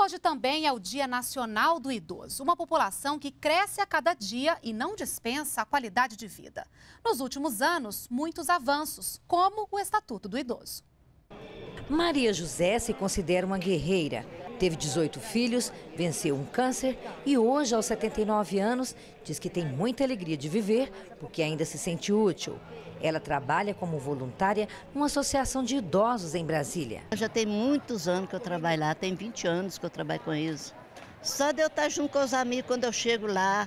hoje também é o Dia Nacional do Idoso, uma população que cresce a cada dia e não dispensa a qualidade de vida. Nos últimos anos, muitos avanços, como o Estatuto do Idoso. Maria José se considera uma guerreira. Teve 18 filhos, venceu um câncer e hoje, aos 79 anos, diz que tem muita alegria de viver porque ainda se sente útil. Ela trabalha como voluntária numa associação de idosos em Brasília. Já tem muitos anos que eu trabalho lá, tem 20 anos que eu trabalho com eles. Só de eu estar junto com os amigos quando eu chego lá,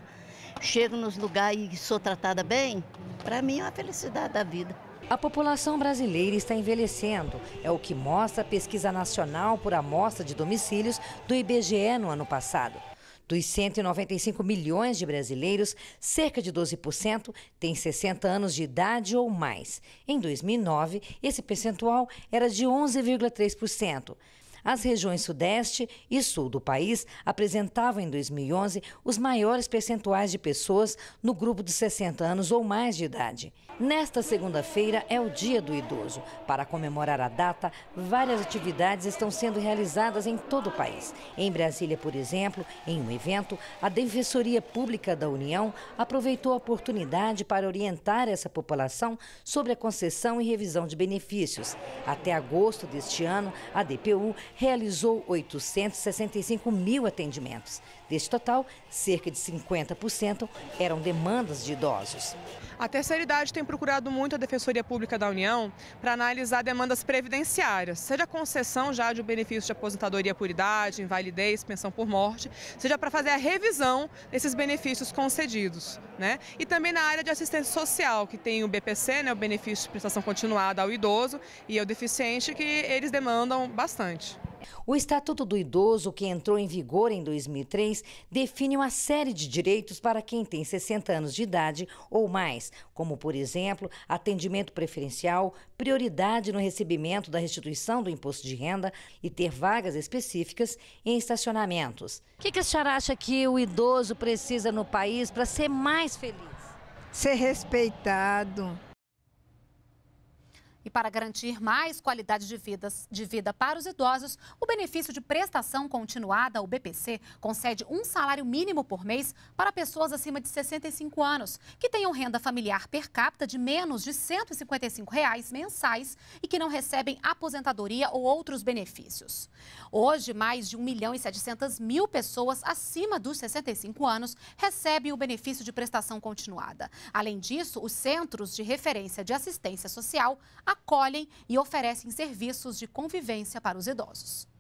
chego nos lugares e sou tratada bem, para mim é uma felicidade da vida. A população brasileira está envelhecendo, é o que mostra a pesquisa nacional por amostra de domicílios do IBGE no ano passado. Dos 195 milhões de brasileiros, cerca de 12% têm 60 anos de idade ou mais. Em 2009, esse percentual era de 11,3%. As regiões Sudeste e Sul do país apresentavam em 2011 os maiores percentuais de pessoas no grupo de 60 anos ou mais de idade. Nesta segunda-feira é o Dia do Idoso. Para comemorar a data, várias atividades estão sendo realizadas em todo o país. Em Brasília, por exemplo, em um evento, a Defensoria Pública da União aproveitou a oportunidade para orientar essa população sobre a concessão e revisão de benefícios. Até agosto deste ano, a DPU realizou 865 mil atendimentos, Deste total, cerca de 50% eram demandas de idosos. A terceira idade tem procurado muito a Defensoria Pública da União para analisar demandas previdenciárias, seja concessão já de um benefício de aposentadoria por idade, invalidez, pensão por morte, seja para fazer a revisão desses benefícios concedidos. Né? E também na área de assistência social, que tem o BPC, né, o benefício de prestação continuada ao idoso e ao deficiente, que eles demandam bastante. O Estatuto do Idoso, que entrou em vigor em 2003, define uma série de direitos para quem tem 60 anos de idade ou mais, como, por exemplo, atendimento preferencial, prioridade no recebimento da restituição do imposto de renda e ter vagas específicas em estacionamentos. O que, que a senhora acha que o idoso precisa no país para ser mais feliz? Ser respeitado e para garantir mais qualidade de vida, de vida para os idosos, o benefício de prestação continuada, o BPC, concede um salário mínimo por mês para pessoas acima de 65 anos, que tenham renda familiar per capita de menos de R$ 155 reais mensais e que não recebem aposentadoria ou outros benefícios. Hoje, mais de 1 milhão e 700 mil pessoas acima dos 65 anos recebem o benefício de prestação continuada. Além disso, os centros de referência de assistência social acolhem e oferecem serviços de convivência para os idosos.